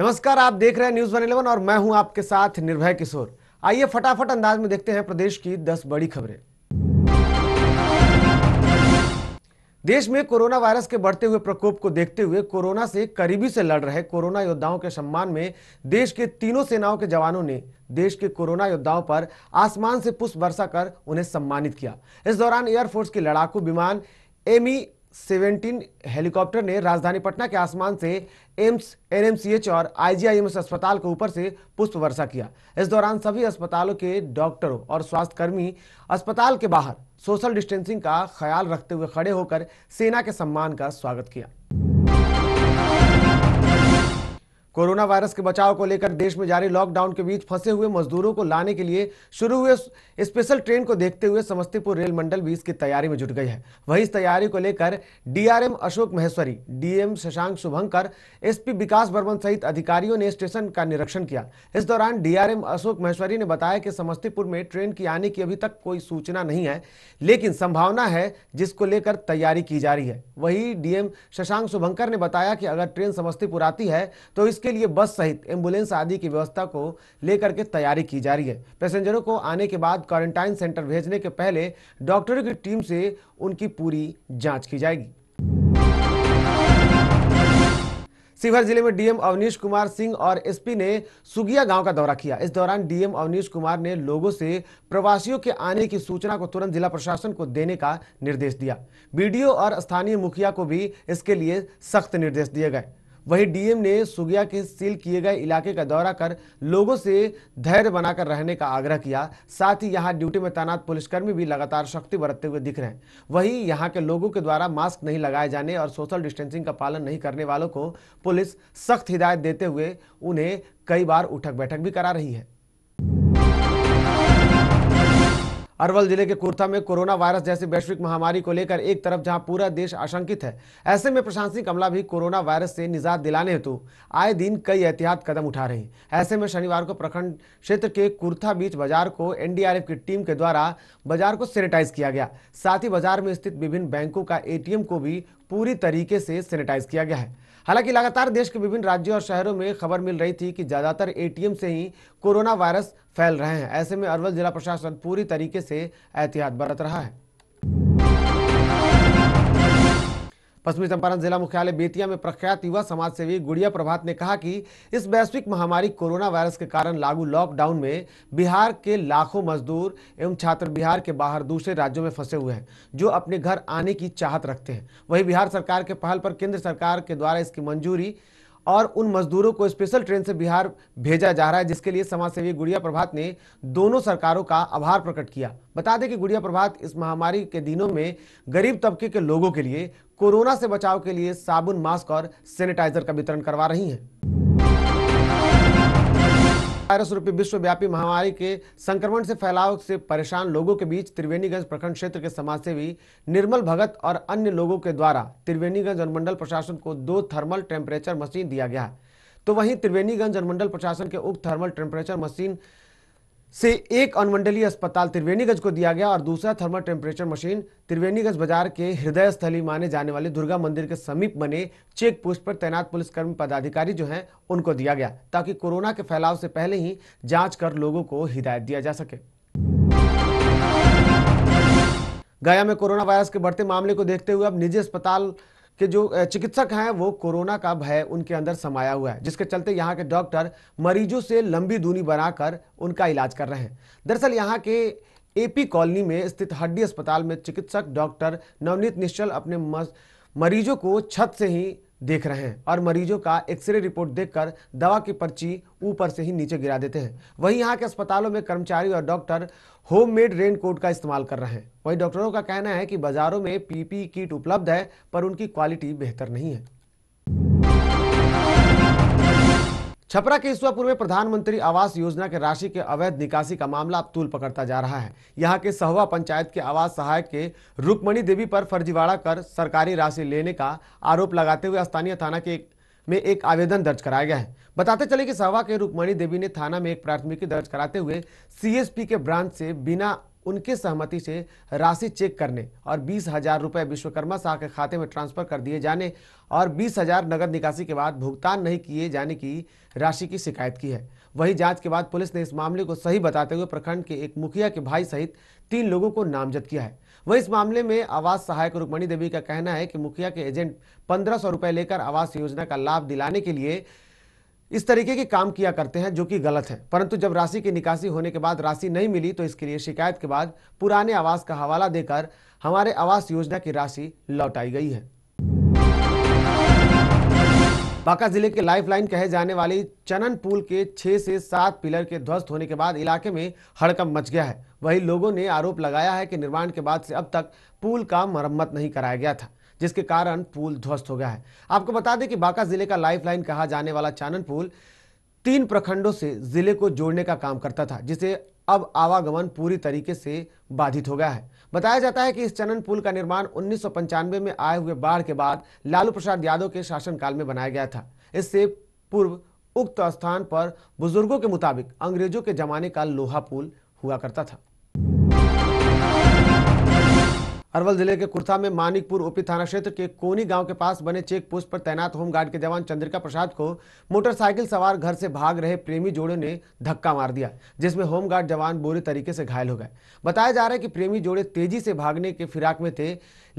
नमस्कार आप देख रहे हैं न्यूज वन इलेवन और मैं हूं आपके साथ निर्भय किशोर आइए फटाफट अंदाज में देखते हैं प्रदेश की 10 बड़ी खबरें देश में कोरोना वायरस के बढ़ते हुए प्रकोप को देखते हुए कोरोना से करीबी से लड़ रहे कोरोना योद्धाओं के सम्मान में देश के तीनों सेनाओं के जवानों ने देश के कोरोना योद्धाओं पर आसमान से पुष्प वर्षा कर उन्हें सम्मानित किया इस दौरान एयरफोर्स के लड़ाकू विमान एमी सेवेंटीन हेलीकॉप्टर ने राजधानी पटना के आसमान से एम्स एनएमसीएच और आईजीआईएमएस अस्पताल के ऊपर से पुष्प वर्षा किया इस दौरान सभी अस्पतालों के डॉक्टरों और स्वास्थ्यकर्मी अस्पताल के बाहर सोशल डिस्टेंसिंग का ख्याल रखते हुए खड़े होकर सेना के सम्मान का स्वागत किया कोरोना वायरस के बचाव को लेकर देश में जारी लॉकडाउन के बीच फंसे हुए मजदूरों को लाने के लिए शुरू हुए स्पेशल ट्रेन को देखते हुए समस्तीपुर रेल मंडल भी इसकी तैयारी में जुट गई है वहीं इस तैयारी को लेकर DRM Ashok Maheshwari DM Shashank Shubhankar SP Vikas Barman सहित अधिकारियों ने स्टेशन का निरीक्षण किया इस दौरान डीआरएम अशोक महेश्वरी ने बताया कि समस्तीपुर में ट्रेन की आने की अभी तक कोई सूचना नहीं है लेकिन संभावना है जिसको लेकर तैयारी की जा रही है वही डीएम शशांक शुभंकर ने बताया कि अगर ट्रेन समस्तीपुर आती है तो इस इसके लिए बस सहित एम्बुलेंस आदि की व्यवस्था को लेकर के तैयारी की जा रही है पैसेंजरों को आने के बाद क्वारंटाइन सेंटर भेजने के पहले डॉक्टरों की टीम से उनकी पूरी जाँच की जाएगी शिवहर जिले में डीएम अवनीश कुमार सिंह और एसपी ने सुगिया गांव का दौरा किया इस दौरान डीएम अवनीश कुमार ने लोगों से प्रवासियों के आने की सूचना को तुरंत जिला प्रशासन को देने का निर्देश दिया बीडीओ और स्थानीय मुखिया को भी इसके लिए सख्त निर्देश दिए गए वहीं डीएम ने सुगिया के सील किए गए इलाके का दौरा कर लोगों से धैर्य बनाकर रहने का आग्रह किया साथ ही यहां ड्यूटी में तैनात पुलिसकर्मी भी लगातार शक्ति बरतते हुए दिख रहे हैं वहीं यहां के लोगों के द्वारा मास्क नहीं लगाए जाने और सोशल डिस्टेंसिंग का पालन नहीं करने वालों को पुलिस सख्त हिदायत देते हुए उन्हें कई बार उठक बैठक भी करा रही है अरवल जिले के कुर्था में कोरोना वायरस जैसी वैश्विक महामारी को लेकर एक तरफ जहां पूरा देश आशंकित है ऐसे में प्रशासनिक अमला भी कोरोना वायरस से निजात दिलाने हेतु आए दिन कई एहतियात कदम उठा रही ऐसे में शनिवार को प्रखंड क्षेत्र के कुर्था बीच बाजार को एनडीआरएफ की टीम के द्वारा बाजार को सैनिटाइज किया गया साथ ही बाजार में स्थित विभिन्न बैंकों का ए को भी पूरी तरीके से सैनिटाइज किया गया है हालांकि लगातार देश के विभिन्न राज्यों और शहरों में खबर मिल रही थी कि ज्यादातर एटीएम से ही कोरोना वायरस फैल रहे हैं ऐसे में अरवल जिला प्रशासन पूरी तरीके से एहतियात बरत रहा है पश्चिमी चंपारण जिला मुख्यालय बेतिया में प्रख्यात युवा समाज सेवी गुड़िया प्रभात ने कहा कि इस वैश्विक महामारी कोरोना वायरस के कारण लागू लॉकडाउन में बिहार के लाखों मजदूर एवं छात्र बिहार के बाहर दूसरे राज्यों में फंसे हुए हैं जो अपने घर आने की चाहत रखते हैं वही बिहार सरकार के पहल पर केंद्र सरकार के द्वारा इसकी मंजूरी और उन मजदूरों को स्पेशल ट्रेन से बिहार भेजा जा रहा है जिसके लिए समाज सेवी गुड़िया प्रभात ने दोनों सरकारों का आभार प्रकट किया बता दें कि गुड़िया प्रभात इस महामारी के दिनों में गरीब तबके के लोगों के लिए कोरोना से बचाव के लिए साबुन मास्क और सैनिटाइजर का वितरण करवा रही हैं वायरस रूपी विश्वव्यापी महामारी के संक्रमण से फैलाव से परेशान लोगों के बीच त्रिवेणीगंज प्रखंड क्षेत्र के समाजसेवी निर्मल भगत और अन्य लोगों के द्वारा त्रिवेणीगंज अनुमंडल प्रशासन को दो थर्मल टेम्परेचर मशीन दिया गया तो वहीं त्रिवेणीगंज अनुमंडल प्रशासन के उप थर्मल टेम्परेचर मशीन से एक अनुमंडलीय अस्पताल त्रिवेणीगंज को दिया गया और दूसरा थर्मल टेम्परेचर मशीन त्रिवेणीगंज बाजार के हृदय स्थली माने जाने वाले दुर्गा मंदिर के समीप बने चेक पोस्ट पर तैनात पुलिसकर्मी पदाधिकारी जो हैं उनको दिया गया ताकि कोरोना के फैलाव से पहले ही जांच कर लोगों को हिदायत दिया जा सके गया में कोरोना वायरस के बढ़ते मामले को देखते हुए अब निजी अस्पताल कि जो चिकित्सक हैं वो कोरोना का भय उनके अंदर समाया हुआ है जिसके चलते यहाँ के डॉक्टर मरीजों से लंबी दूरी बनाकर उनका इलाज कर रहे हैं दरअसल यहाँ के एपी कॉलोनी में स्थित हड्डी अस्पताल में चिकित्सक डॉक्टर नवनीत निश्चल अपने मरीजों को छत से ही देख रहे हैं और मरीजों का एक्सरे रिपोर्ट देखकर दवा की पर्ची ऊपर से ही नीचे गिरा देते हैं वहीं यहाँ के अस्पतालों में कर्मचारी और डॉक्टर होममेड रेनकोट का इस्तेमाल कर रहे हैं वहीं डॉक्टरों का कहना है कि बाजारों में पीपी किट उपलब्ध है पर उनकी क्वालिटी बेहतर नहीं है छपरा के ईश्वापुर में प्रधानमंत्री आवास योजना के राशि के अवैध निकासी का मामला अब तूल पकड़ता जा रहा है यहां के सहवा पंचायत के आवास सहायक के रुकमणी देवी पर फर्जीवाड़ा कर सरकारी राशि लेने का आरोप लगाते हुए स्थानीय थाना के एक में एक आवेदन दर्ज कराया गया है बताते चले कि सहवा के रुकमणि देवी ने थाना में एक प्राथमिकी दर्ज कराते हुए सी के ब्रांच से बिना उनकी सहमति से राशि चेक करने और बीस हजार रुपये विश्वकर्मा शाह के खाते में ट्रांसफर कर दिए जाने और बीस हजार नगद निकासी के बाद भुगतान नहीं किए जाने की राशि की शिकायत की है वही जांच के बाद पुलिस ने इस मामले को सही बताते हुए प्रखंड के एक मुखिया के भाई सहित तीन लोगों को नामजद किया है वही इस मामले में आवास सहायक रुक्मणी देवी का कहना है कि मुखिया के एजेंट पंद्रह लेकर आवास योजना का लाभ दिलाने के लिए इस तरीके के काम किया करते हैं जो कि गलत है परंतु जब राशि की निकासी होने के बाद राशि नहीं मिली तो इसके लिए शिकायत के बाद पुराने आवास का हवाला देकर हमारे आवास योजना की राशि लौटाई गई है बांका जिले के लाइफलाइन कहे जाने वाली चनन पुल के छह से सात पिलर के ध्वस्त होने के बाद इलाके में हड़कम मच गया है वहीं लोगों ने आरोप लगाया है कि निर्माण के बाद से अब तक पुल का मरम्मत नहीं कराया गया था जिसके कारण पुल ध्वस्त हो गया है आपको बता दें कि बांका जिले का लाइफलाइन कहा जाने वाला चानन पुल तीन प्रखंडों से जिले को जोड़ने का काम करता था जिसे अब आवागमन पूरी तरीके से बाधित हो गया है बताया जाता है कि इस चनन पुल का निर्माण उन्नीस में आए हुए बाढ़ के बाद लालू प्रसाद यादव के शासनकाल में बनाया गया था इससे पूर्व उक्त स्थान पर बुजुर्गों के मुताबिक अंग्रेजों के जमाने का लोहा पुल हुआ करता था अरवल जिले के कुर्था में मानिकपुर ओपी थाना क्षेत्र के कोनी गांव के पास बने चेक पोस्ट पर तैनात होमगार्ड के जवान चंद्रिका प्रसाद को मोटरसाइकिल सवार घर से भाग रहे प्रेमी जोड़े ने धक्का मार दिया जिसमें होमगार्ड जवान बुरे तरीके से घायल हो गए बताया जा रहा है कि प्रेमी जोड़े तेजी से भागने के फिराक में थे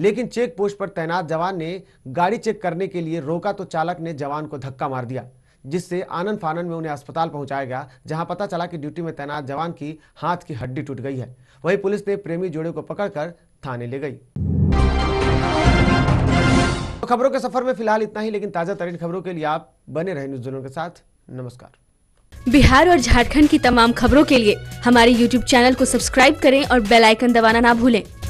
लेकिन चेक पोस्ट पर तैनात जवान ने गाड़ी चेक करने के लिए रोका तो चालक ने जवान को धक्का मार दिया जिससे आनंद फानंद में उन्हें अस्पताल पहुंचाया गया जहां पता चला कि ड्यूटी में तैनात जवान की हाथ की हड्डी टूट गई है वहीं पुलिस ने प्रेमी जोड़े को पकड़कर थाने ले गई तो खबरों के सफर में फिलहाल इतना ही लेकिन ताजा तरीन खबरों के लिए आप बने रहे न्यूज के साथ नमस्कार बिहार और झारखण्ड की तमाम खबरों के लिए हमारे यूट्यूब चैनल को सब्सक्राइब करें और बेलाइकन दबाना ना भूलें